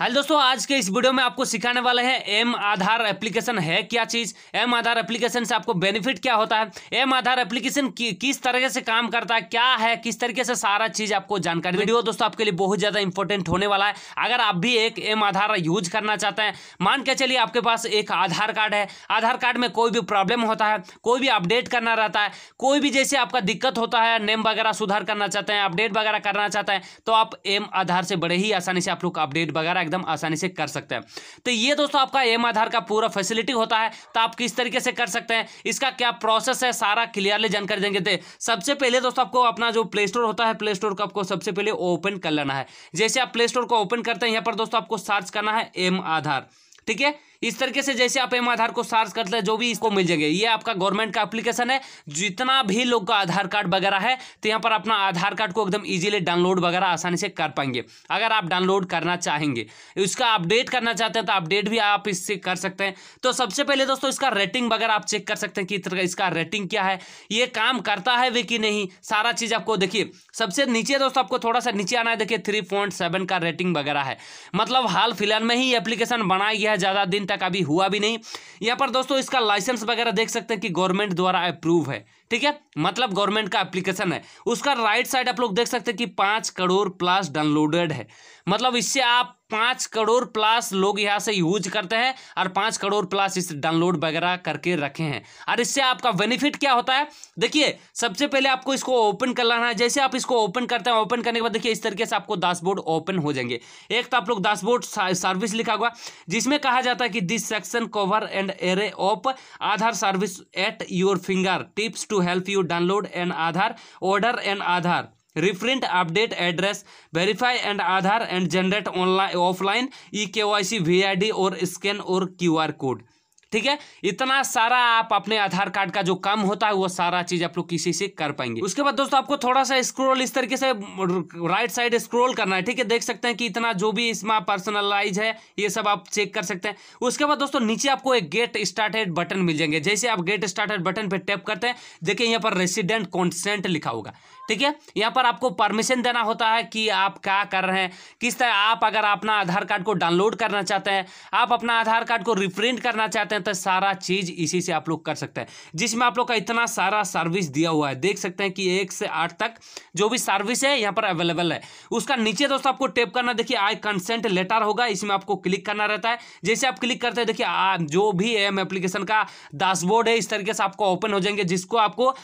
Hello दोस्तों आज के इस वीडियो में आपको सिखाने वाले हैं एम आधार एप्लीकेशन है क्या चीज़ एम आधार एप्लीकेशन से आपको बेनिफिट क्या होता है एम आधार एप्लीकेशन कि, किस तरीके से काम करता है क्या है किस तरीके से सारा चीज़ आपको जानकारी वीडियो दोस्तों आपके लिए बहुत ज़्यादा इंपॉर्टेंट होने वाला है अगर आप भी एक एम आधार यूज करना चाहते हैं मान के चलिए आपके पास एक आधार कार्ड है आधार कार्ड में कोई भी प्रॉब्लम होता है कोई भी अपडेट करना रहता है कोई भी जैसे आपका दिक्कत होता है नेम वगैरह सुधार करना चाहते हैं अपडेट वगैरह करना चाहते हैं तो आप एम आधार से बड़े ही आसानी से आप लोग अपडेट वगैरह एकदम आसानी से कर सकते हैं तो ये दोस्तों आपका एम आधार का पूरा फैसिलिटी होता है तो आप किस तरीके से कर सकते हैं इसका क्या प्रोसेस है सारा क्लियरली जानकारी देंगे थे तो सबसे पहले दोस्तों आपको अपना जो प्ले स्टोर होता है प्ले स्टोर को आपको सबसे पहले ओपन कर लेना है जैसे आप प्ले स्टोर को ओपन करते हैं यहाँ पर दोस्तों आपको सर्च करना है एम आधार ठीक है इस तरीके से जैसे आप एम आधार को सर्च करते हैं जो भी इसको मिल जाएंगे ये आपका गवर्नमेंट का एप्लीकेशन है जितना भी लोग का आधार कार्ड वगैरह है तो यहाँ पर अपना आधार कार्ड को एकदम ईजिली डाउनलोड वगैरह आसानी से कर पाएंगे अगर आप डाउनलोड करना चाहेंगे इसका अपडेट करना चाहते हैं तो अपडेट भी आप इससे कर सकते हैं तो सबसे पहले दोस्तों इसका रेटिंग वगैरह आप चेक कर सकते हैं कि इसका रेटिंग क्या है ये काम करता है वे कि नहीं सारा चीज़ आपको देखिए सबसे नीचे दोस्तों आपको थोड़ा सा नीचे आना है देखिए थ्री का रेटिंग वगैरह है मतलब हाल फिलहाल में ही एप्लीकेशन बनाया गया है ज़्यादा दिन तक अभी हुआ भी नहीं यहाँ पर दोस्तों इसका लाइसेंस वगैरह देख सकते हैं कि गवर्नमेंट द्वारा अप्रूव है ठीक है मतलब गवर्नमेंट का एप्लीकेशन है उसका राइट साइड आप लोग देख सकते हैं कि पाँच करोड़ प्लस डाउनलोडेड है मतलब इससे आप पाँच करोड़ प्लस लोग यहाँ से यूज करते हैं और पाँच करोड़ प्लस इस डाउनलोड वगैरह करके रखे हैं और इससे आपका बेनिफिट क्या होता है देखिए सबसे पहले आपको इसको ओपन कर लाना है जैसे आप इसको ओपन करते हैं ओपन करने के बाद देखिए इस तरीके से आपको दासबोर्ड ओपन हो जाएंगे एक तो आप लोग दासबोर्ड सर्विस लिखा हुआ जिसमें कहा जाता है कि this section cover and array of Aadhaar service at your fingertips to to help you download an Aadhaar order an Aadhaar reprint update address verify and Aadhaar and generate online offline e K Y C V और scan और Q R code ठीक है इतना सारा आप अपने आधार card का जो काम होता है वो सारा चीज आप लोग किसी से कर पाएंगे उसके बाद दोस्तों आपको थोड़ा सा स्क्रोल इस तरीके से राइट साइड स्क्रोल करना है ठीक है देख सकते हैं कि इतना जो भी इसमें पर्सनलाइज है ये सब आप चेक कर सकते हैं उसके बाद दोस्तों नीचे आपको एक गेट स्टार्टेड बटन मिल जाएंगे जैसे आप गेट स्टार्टेड बटन पर टैप करते हैं देखिए यहाँ पर रेसिडेंट कॉन्सेंट लिखा होगा ठीक है यहाँ पर आपको परमिशन देना होता है कि आप क्या कर रहे हैं किस तरह आप अगर अपना आधार कार्ड को डाउनलोड करना चाहते हैं आप अपना आधार कार्ड को रिप्रिंट करना चाहते हैं तो सारा चीज़ इसी से आप लोग कर सकते हैं जिसमें आप लोग का इतना सारा सर्विस दिया हुआ है देख सकते हैं कि एक से आठ तक जो भी सर्विस है यहाँ पर अवेलेबल है उसका नीचे दोस्तों आपको टेप करना देखिए आई कंसेंट लेटर होगा इसमें आपको क्लिक करना रहता है जैसे आप क्लिक करते हैं देखिए जो भी एम एप्लीकेशन का डैशबोर्ड है इस तरीके से आपको ओपन हो जाएंगे जिसको आपको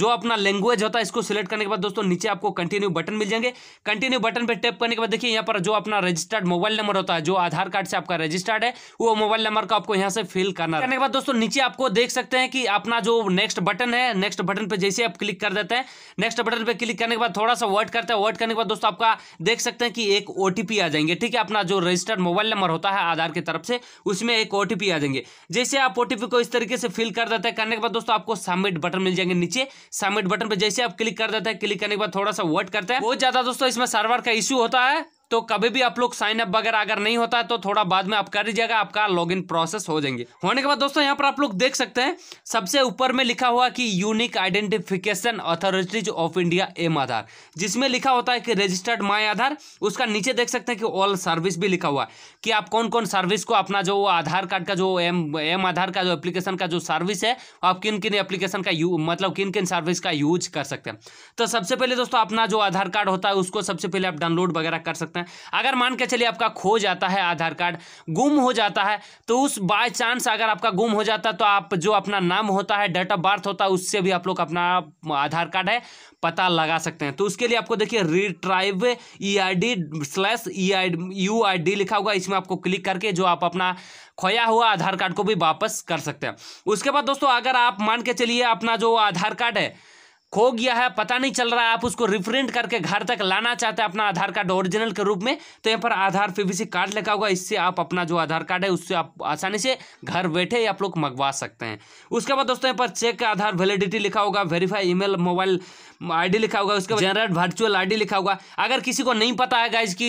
जो अपना लैंग्वेज होता है इसको सिलेक्ट करने के बाद दोस्तों नीचे आपको कंटिन्यू बटन मिल जाएंगे कंटिन्यू बटन पर टैप करने के बाद देखिए यहाँ पर जो अपना रजिस्टर्ड मोबाइल नंबर होता है जो आधार कार्ड से आपका रजिस्टर्ड है वो मोबाइल नंबर को आपको यहाँ से फिल करना करने के बाद दोस्तों नीचे आपको देख सकते हैं कि अपना जो नेक्स्ट बटन है नेक्स्ट बटन पर जैसे आप क्लिक कर देते हैं नेक्स्ट बटन पर क्लिक करने के बाद थोड़ा सा वर्ड करते हैं वर्ड करने के बाद दोस्तों आपका देख सकते हैं कि एक ओ आ जाएंगे ठीक है अपना जो रजिस्टर्ड मोबाइल नंबर होता है आधार की तरफ से उसमें एक ओ आ जाएंगे जैसे आप ओ को इस तरीके से फिल कर देते हैं करने के बाद दोस्तों आपको सबमिट बटन मिल जाएंगे नीचे सबमिट बटन पर जैसे आप क्लिक कर देते हैं क्लिक करने के बाद थोड़ा सा वेट करते हैं बहुत ज्यादा दोस्तों इसमें सर्वर का इश्यू होता है तो कभी भी आप लोग साइन अप वगैरह अगर नहीं होता है तो थोड़ा बाद में आप कर लीजिएगा आपका लॉग इन प्रोसेस हो जाएंगे होने के बाद दोस्तों यहाँ पर आप लोग देख सकते हैं सबसे ऊपर में लिखा हुआ कि unique identification authorities of India M Aadhaar जिसमें लिखा होता है कि रजिस्टर्ड माई आधार उसका नीचे देख सकते हैं कि ऑल सर्विस भी लिखा हुआ है कि आप कौन कौन सर्विस को अपना जो आधार कार्ड का जो एम एम आधार का जो एप्लीकेशन का जो सर्विस है आप किन किन एप्लीकेशन का यू मतलब किन किन सर्विस का यूज कर सकते हैं तो सबसे पहले दोस्तों अपना जो आधार कार्ड होता है उसको सबसे पहले आप डाउनलोड वगैरह कर सकते हैं सकते हैं अगर मान के चलिए आपका खो जाता है आधार कार्ड गुम हो जाता है तो उस बाय चांस अगर आपका गुम हो जाता है तो आप जो अपना नाम होता है डेट ऑफ बर्थ होता है उससे भी आप लोग अपना आधार कार्ड है पता लगा सकते हैं तो उसके लिए आपको देखिए retrieve E I D slash E I U I D लिखा होगा इसमें आपको क्लिक करके जो आप अपना खोया हुआ आधार कार्ड को भी वापस कर सकते हैं उसके बाद दोस्तों अगर आप मान के चलिए अपना जो आधार कार्ड है खो गया है पता नहीं चल रहा है आप उसको रिप्रिंट करके घर तक लाना चाहते हैं अपना आधार कार्ड ओरिजिनल के रूप में तो यहाँ पर आधार पीवीसी कार्ड लगा होगा इससे आप अपना जो आधार कार्ड है उससे आप आसानी से घर बैठे आप लोग मंगवा सकते हैं उसके बाद दोस्तों यहाँ पर चेक का आधार वैलिडिटी लिखा होगा वेरीफाई ईमेल मोबाइल आईडी लिखा होगा उसके बाद जनरेट वर्चुअल आईडी लिखा होगा अगर किसी को नहीं पता है गाइज कि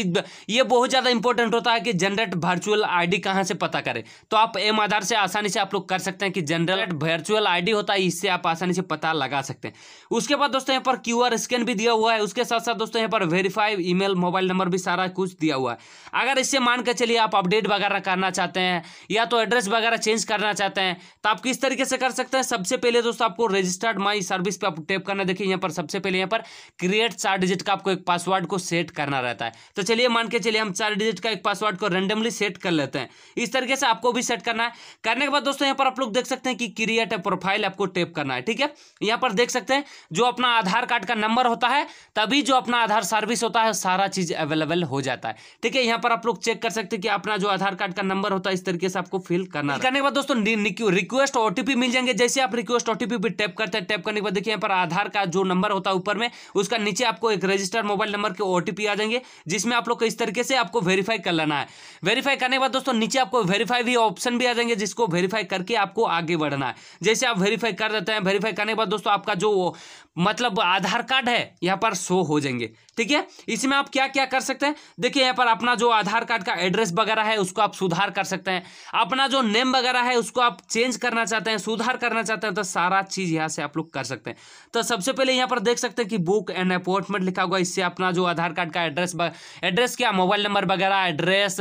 ये बहुत ज़्यादा इंपॉर्टेंट होता है कि जनरेट वर्चुअल आईडी कहाँ से पता करें तो आप एम आधार से आसानी से आप लोग कर सकते हैं कि जनरेट वर्चुअल आईडी होता है इससे आप आसानी से पता लगा सकते हैं उसके बाद दोस्तों यहाँ पर क्यू स्कैन भी दिया हुआ है उसके साथ साथ दोस्तों यहाँ पर वेरीफाई ईमेल मोबाइल नंबर भी सारा कुछ दिया हुआ है अगर इससे मान के चलिए आप अपडेट वगैरह करना चाहते हैं या तो एड्रेस वगैरह चेंज करना चाहते हैं तो आप किस तरीके से कर सकते हैं सबसे पहले दोस्तों आपको रजिस्टर्ड माई सर्विस पर आप टेप करना देखिए यहाँ पर सबसे पहले यहाँ पर क्रिएट चार डिजिट का आपको एक पासवर्ड को सेट करना रहता है तो चलिए मान के चलिए हम चार डिजिट का एक पासवर्ड को रेंडमली सेट कर लेते हैं इस तरीके से आपको भी सेट करना है करने के बाद दोस्तों यहाँ पर आप लोग देख सकते हैं कि क्रिएट प्रोफाइल आपको टेप करना है ठीक है यहाँ पर देख सकते हैं जो अपना आधार कार्ड का नंबर होता है तभी जो अपना आधार सर्विस होता है सारा चीज़ अवेलेबल हो जाता है ठीक है यहाँ पर आप लोग चेक कर सकते हैं कि अपना जो आधार कार्ड का नंबर होता है इस तरीके से आपको फिल करना करने के बाद दोस्तों रिक्वेस्ट ओटीपी मिल जाएंगे जैसे आप रिक्वेस्ट ओटीपी पे टैप करते हैं टैप करने के बाद देखिए यहाँ पर आधार का जो नंबर होता है ऊपर में उसका नीचे आपको एक रजिस्टर मोबाइल नंबर के ओटीपी आ जाएंगे जिसमें आप लोग इस तरीके से आपको वेरीफाई कर लेना है वेरीफाई करने के बाद दोस्तों नीचे आपको वेरीफाई भी ऑप्शन भी आ जाएंगे जिसको वेरीफाई करके आपको आगे बढ़ना है जैसे आप वेरीफाई कर देते हैं वेरीफाई करने के बाद दोस्तों आपका जो मतलब आधार कार्ड है यहाँ पर शो हो जाएंगे ठीक है इसमें आप क्या क्या कर सकते हैं देखिए यहाँ पर अपना जो आधार कार्ड का एड्रेस वगैरह है उसको आप सुधार कर सकते हैं अपना जो नेम वगैरह है उसको आप चेंज करना चाहते हैं सुधार करना चाहते हैं तो सारा चीज़ यहाँ से आप लोग कर सकते हैं तो सबसे पहले यहाँ पर देख सकते हैं कि बुक एंड अपॉइंटमेंट लिखा हुआ इससे अपना जो आधार कार्ड का एड्रेस एड्रेस क्या मोबाइल नंबर वगैरह एड्रेस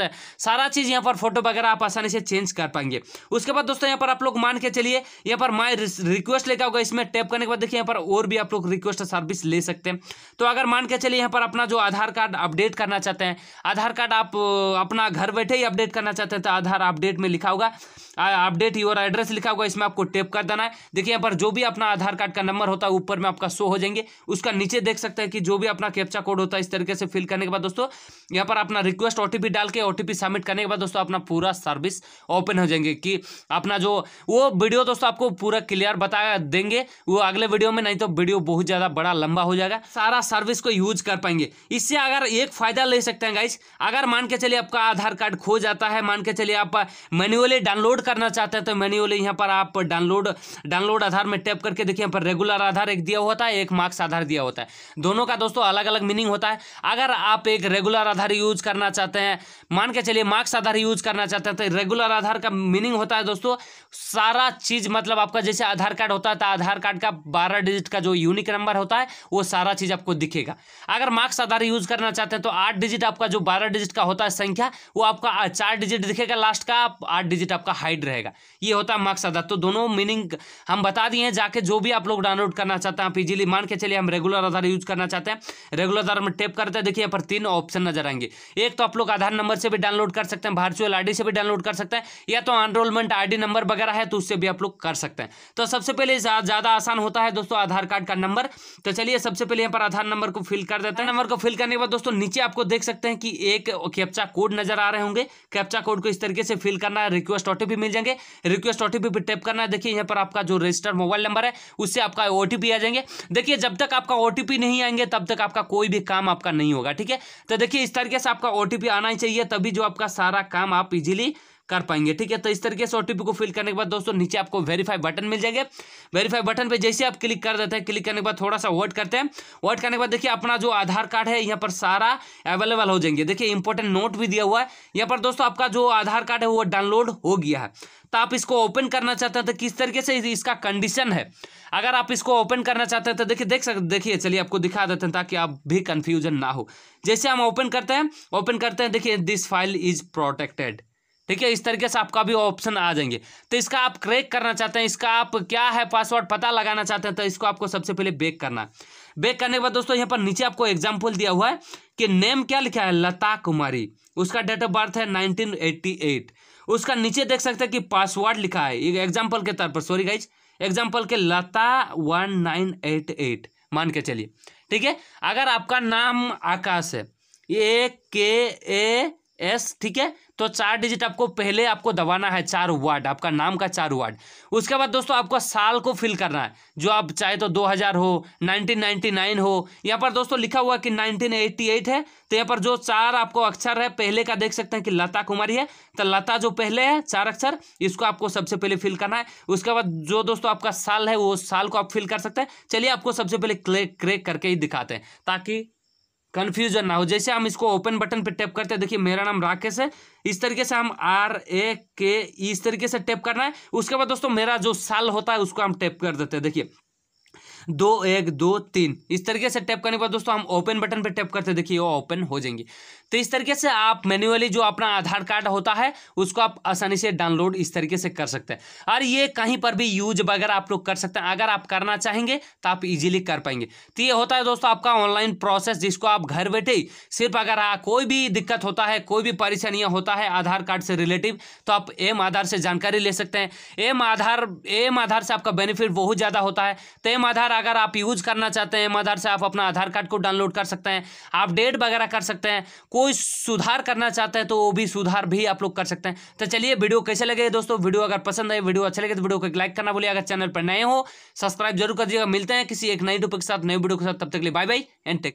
सारा चीज़ यहाँ पर फोटो वगैरह आप आसानी से चेंज कर पाएंगे उसके बाद दोस्तों यहाँ पर आप लोग मान के चलिए यहाँ पर माई रिक्वेस्ट लिखा होगा इसमें टैप करने के बाद देखिए यहाँ पर और भी आप लोग रिक्वेस्ट सर्विस ले सकते हैं तो अगर मान के चलिए यहाँ पर अपना जो आधार कार्ड अपडेट करना चाहते हैं आधार कार्ड आप अपना घर बैठे ही अपडेट करना चाहते हैं तो आधार अपडेट में लिखा होगा अपडेट योर एड्रेस लिखा होगा इसमें आपको टेप कर देना है देखिए यहाँ पर जो भी अपना आधार कार्ड का नंबर होता है ऊपर में आपका शो हो जाएंगे उसका नीचे देख सकते हैं कि जो भी अपना कैप्चा कोड होता है इस तरीके से फिल करने के बाद दोस्तों यहाँ पर अपना रिक्वेस्ट ओ डाल के ओ सबमिट करने के बाद दोस्तों अपना पूरा सर्विस ओपन हो जाएंगे कि अपना जो वो वीडियो दोस्तों आपको पूरा क्लियर बता देंगे वो अगले वीडियो में नहीं तो वीडियो बहुत ज़्यादा बड़ा लंबा हो जाएगा सारा सर्विस को यूज कर कर पाएंगे इससे अगर एक फ़ायदा ले सकते हैं गाइस अगर मान के चलिए आपका आधार कार्ड खो जाता है मान के चलिए आप मैनुअली डाउनलोड करना चाहते हैं तो मैनुअली यहाँ पर आप डाउनलोड डाउनलोड आधार में टैप करके देखिए यहाँ पर रेगुलर आधार एक दिया होता है एक मार्क्स आधार दिया होता है दोनों का दोस्तों अलग अलग मीनिंग होता है अगर आप एक रेगुलर आधार यूज करना चाहते हैं मान के चलिए मार्क्स आधार यूज करना चाहते हैं तो रेगुलर आधार का मीनिंग होता है दोस्तों सारा चीज़ मतलब आपका जैसे आधार कार्ड होता है तो आधार कार्ड का बारह डिजिट का जो यूनिक नंबर होता है वो सारा चीज़ आपको दिखेगा अगर मार्क्स आधार यूज करना चाहते हैं तो आठ डिजिट आपका जो बारह डिजिट का होता है संख्या वो आपका चार डिजिट दिखेगा लास्ट का आठ डिजिट आपका हाइट रहेगा ये होता है मार्क्स आधार तो दोनों मीनिंग हम बता दिए हैं जाके जो भी आप लोग डाउनलोड करना चाहते हैं आप इजिली मान के चलिए हम रेगुलर आधार यूज करना चाहते हैं रेगुलर आधार में टेप करते हैं देखिए यहाँ पर तीन ऑप्शन नजर आएंगे एक तो आप लोग आधार नंबर से भी डाउनलोड कर सकते हैं वर्चुअल आई से भी डाउनलोड कर सकते हैं या तो अनरोलमेंट आईडी नंबर वगैरह है तो उससे भी आप लोग कर सकते हैं तो सबसे पहले ज़्यादा आसान होता है दोस्तों आधार कार्ड का नंबर तो चलिए सबसे पहले यहाँ पर आधार नंबर को फिल कर देते हैं हाँ। नंबर को फिल करने के बाद दोस्तों नीचे आपको देख सकते हैं कि एक कैप्चा कोड नजर आ रहे होंगे कैप्चा कोड को इस तरीके से फिल करना है रिक्वेस्ट ओटीपी मिल जाएंगे रिक्वेस्ट ओटीपी पे टैप करना है देखिए यहाँ पर आपका जो रजिस्टर्ड मोबाइल नंबर है उससे आपका ओटीपी आ जाएंगे देखिए जब तक आपका ओटीपी नहीं आएंगे तब तक आपका कोई भी काम आपका नहीं होगा ठीक है तो देखिए इस तरीके से आपका ओटीपी आना ही चाहिए तभी जो आपका सारा काम आप इजिली कर पाएंगे ठीक है तो इस तरीके से ओटीपी को फिल करने के बाद दोस्तों नीचे आपको वेरीफाई बटन मिल जाएंगे वेरीफाई बटन पर जैसे आप क्लिक कर देते हैं क्लिक करने के बाद थोड़ा सा वेट करते हैं वेट करने के बाद देखिए अपना जो आधार कार्ड है यहाँ पर सारा अवेलेबल हो जाएंगे देखिए इंपॉर्टेंट नोट भी दिया हुआ है यहाँ पर दोस्तों आपका जो आधार कार्ड है वो डाउनलोड हो गया है तो आप इसको ओपन करना चाहते हैं तो किस तरीके से इसका कंडीशन है अगर आप इसको ओपन करना चाहते हैं तो देखिए देख सकते देखिए चलिए आपको दिखा देते हैं ताकि आप भी कंफ्यूजन ना हो जैसे हम ओपन करते हैं ओपन करते हैं देखिए दिस फाइल इज प्रोटेक्टेड ठीक है इस तरीके से आपका भी ऑप्शन आ जाएंगे तो इसका आप क्रैक करना चाहते हैं इसका आप क्या है पासवर्ड पता लगाना चाहते हैं तो इसको आपको सबसे पहले बेक करना है बेक करने के बाद दोस्तों यहाँ पर नीचे आपको एग्जाम्पल दिया हुआ है कि नेम क्या लिखा है लता कुमारी उसका डेट ऑफ बर्थ है नाइनटीन उसका नीचे देख सकते हैं कि पासवर्ड लिखा है एग्जाम्पल के तौर पर सॉरी गाइज एग्जाम्पल के Lata one nine eight eight मान के चलिए ठीक है अगर आपका नाम आकाश है ए के ए एस ठीक है तो चार डिजिट आपको पहले आपको दबाना है चार वार्ड आपका नाम का चार वार्ड उसके बाद दोस्तों आपको साल को फिल करना है जो आप चाहे तो 2000 हो 1999 हो यहाँ पर दोस्तों लिखा हुआ कि 1988 है तो यहाँ पर जो चार आपको अक्षर है पहले का देख सकते हैं कि लता कुमारी है तो लता जो पहले है चार अक्षर इसको आपको सबसे पहले फिल करना है उसके बाद जो दोस्तों आपका साल है वो साल को आप फिल कर सकते हैं चलिए आपको सबसे पहले क्रेक करके ही दिखाते हैं ताकि कन्फ्यूजन ना हो जैसे हम इसको ओपन बटन पर टैप करते हैं देखिए मेरा नाम राकेश है इस तरीके से हम आर ए के इस तरीके से टैप करना है उसके बाद दोस्तों मेरा जो साल होता है उसको हम टैप कर देते हैं देखिए दो एक दो तीन इस तरीके से टैप करने के बाद दोस्तों हम ओपन बटन पर टैप करते देखिए वो ओपन हो जाएंगे तो इस तरीके से आप मैन्युअली जो अपना आधार कार्ड होता है उसको आप आसानी से डाउनलोड इस तरीके से कर सकते हैं और ये कहीं पर भी यूज वगैरह आप लोग कर सकते हैं अगर आप करना चाहेंगे तो आप इजीली कर पाएंगे तो ये होता है दोस्तों आपका ऑनलाइन प्रोसेस जिसको आप घर बैठे ही सिर्फ अगर कोई भी दिक्कत होता है कोई भी परेशानियाँ होता है आधार कार्ड से रिलेटिव तो आप एम आधार से जानकारी ले सकते हैं एम आधार एम आधार से आपका बेनिफिट बहुत ज़्यादा होता है तो एम आधार अगर आप यूज करना चाहते हैं मदर से आप अपना आधार कार्ड को डाउनलोड कर सकते हैं अपडेट वगैरह कर सकते हैं कोई सुधार करना चाहते हैं तो वो भी सुधार भी आप लोग कर सकते हैं तो चलिए वीडियो कैसे लगे दोस्तों वीडियो अगर पसंद आए वीडियो अच्छा लगे तो वीडियो को लाइक करना बोलिए अगर चैनल पर नए हो सब्सक्राइब जरूर कर दिएगा मिलते हैं किसी एक नई टॉपिक के साथ नए वीडियो के साथ तब तक लिए बाय बाय एंड टेक